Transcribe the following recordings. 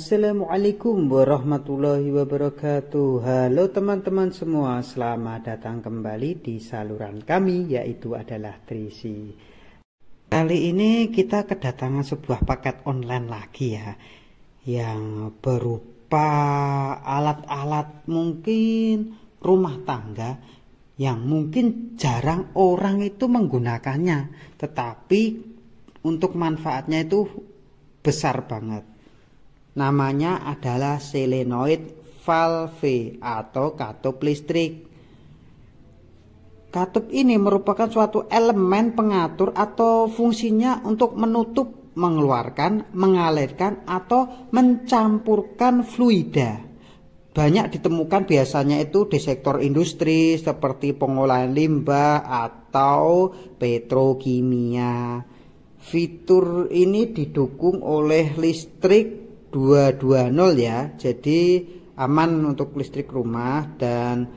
Assalamualaikum warahmatullahi wabarakatuh Halo teman-teman semua Selamat datang kembali di saluran kami Yaitu adalah Trisi Kali ini kita kedatangan sebuah paket online lagi ya Yang berupa alat-alat mungkin rumah tangga Yang mungkin jarang orang itu menggunakannya Tetapi untuk manfaatnya itu besar banget Namanya adalah selenoid valve atau katup listrik. Katup ini merupakan suatu elemen pengatur atau fungsinya untuk menutup, mengeluarkan, mengalirkan, atau mencampurkan fluida. Banyak ditemukan biasanya itu di sektor industri seperti pengolahan limbah atau petrokimia. Fitur ini didukung oleh listrik 220 ya jadi aman untuk listrik rumah dan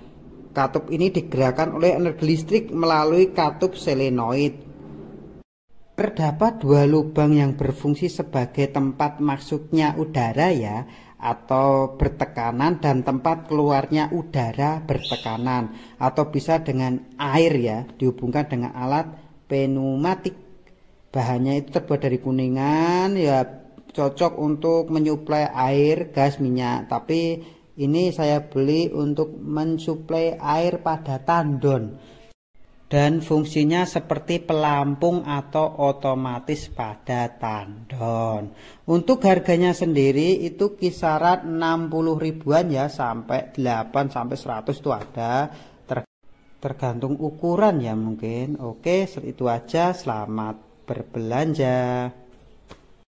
katup ini digerakkan oleh energi listrik melalui katup selenoid terdapat dua lubang yang berfungsi sebagai tempat masuknya udara ya atau bertekanan dan tempat keluarnya udara bertekanan atau bisa dengan air ya dihubungkan dengan alat pneumatik bahannya itu terbuat dari kuningan ya cocok untuk menyuplai air, gas, minyak, tapi ini saya beli untuk mensuplai air pada tandon dan fungsinya seperti pelampung atau otomatis pada tandon. Untuk harganya sendiri itu kisaran 60 ribuan ya sampai 8 sampai 100 itu ada tergantung ukuran ya mungkin. Oke, itu aja. Selamat berbelanja.